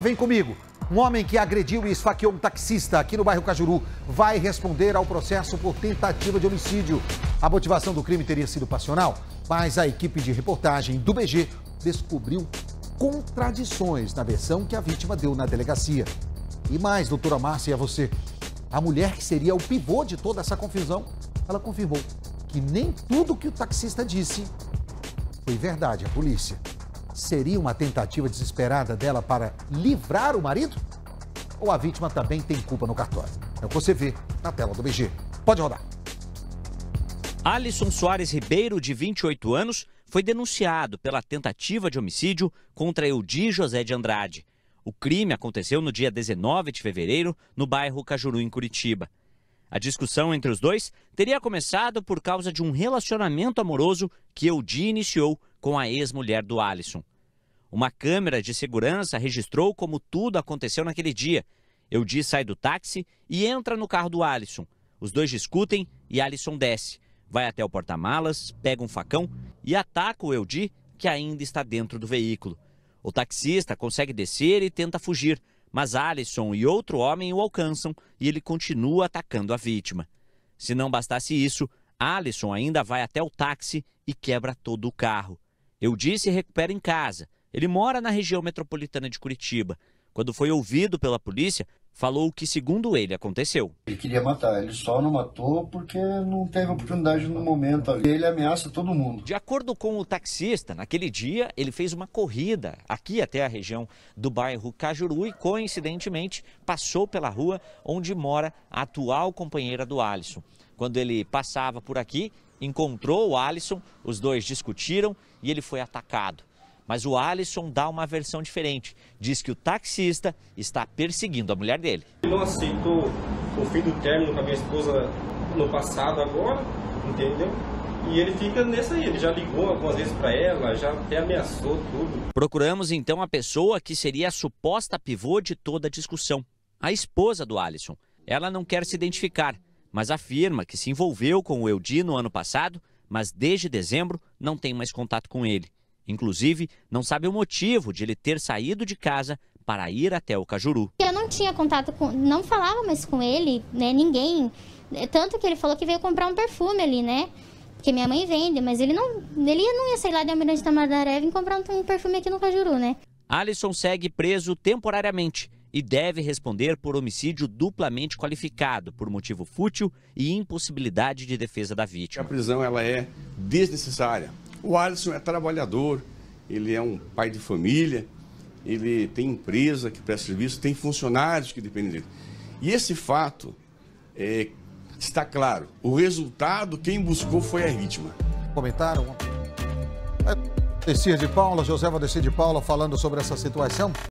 Vem comigo. Um homem que agrediu e esfaqueou um taxista aqui no bairro Cajuru vai responder ao processo por tentativa de homicídio. A motivação do crime teria sido passional, mas a equipe de reportagem do BG descobriu contradições na versão que a vítima deu na delegacia. E mais, doutora Márcia, a você. A mulher que seria o pivô de toda essa confusão, ela confirmou que nem tudo que o taxista disse foi verdade à polícia. Seria uma tentativa desesperada dela para livrar o marido? Ou a vítima também tem culpa no cartório? É o que você vê na tela do BG. Pode rodar. Alisson Soares Ribeiro, de 28 anos, foi denunciado pela tentativa de homicídio contra Eudi José de Andrade. O crime aconteceu no dia 19 de fevereiro, no bairro Cajuru, em Curitiba. A discussão entre os dois teria começado por causa de um relacionamento amoroso que Eudi iniciou com a ex-mulher do Alisson. Uma câmera de segurança registrou como tudo aconteceu naquele dia. Eudi sai do táxi e entra no carro do Alisson. Os dois discutem e Alisson desce. Vai até o porta-malas, pega um facão e ataca o Eudi, que ainda está dentro do veículo. O taxista consegue descer e tenta fugir, mas Alisson e outro homem o alcançam e ele continua atacando a vítima. Se não bastasse isso, Alisson ainda vai até o táxi e quebra todo o carro. Eudi se recupera em casa ele mora na região metropolitana de Curitiba. Quando foi ouvido pela polícia, falou o que, segundo ele, aconteceu. Ele queria matar, ele só não matou porque não teve oportunidade no momento Ele ameaça todo mundo. De acordo com o taxista, naquele dia ele fez uma corrida aqui até a região do bairro Cajuru e, coincidentemente, passou pela rua onde mora a atual companheira do Alisson. Quando ele passava por aqui, encontrou o Alisson, os dois discutiram e ele foi atacado. Mas o Alisson dá uma versão diferente. Diz que o taxista está perseguindo a mulher dele. Ele não aceitou o fim do término com a minha esposa no passado, agora, entendeu? E ele fica nessa aí, ele já ligou algumas vezes para ela, já até ameaçou tudo. Procuramos então a pessoa que seria a suposta pivô de toda a discussão, a esposa do Alisson. Ela não quer se identificar, mas afirma que se envolveu com o Eudi no ano passado, mas desde dezembro não tem mais contato com ele. Inclusive, não sabe o motivo de ele ter saído de casa para ir até o Cajuru. Eu não tinha contato com, não falava mais com ele, né, ninguém. É tanto que ele falou que veio comprar um perfume ali, né? Porque minha mãe vende, mas ele não, ele não ia sair lá de Almirante Tamandaré e comprar um perfume aqui no Cajuru, né? Alisson segue preso temporariamente e deve responder por homicídio duplamente qualificado por motivo fútil e impossibilidade de defesa da vítima. A prisão ela é desnecessária. O Alisson é trabalhador, ele é um pai de família, ele tem empresa que presta serviço, tem funcionários que dependem dele. E esse fato é, está claro. O resultado, quem buscou foi a vítima. Comentaram? É, descia de Paula, Joséva Descia de Paula falando sobre essa situação.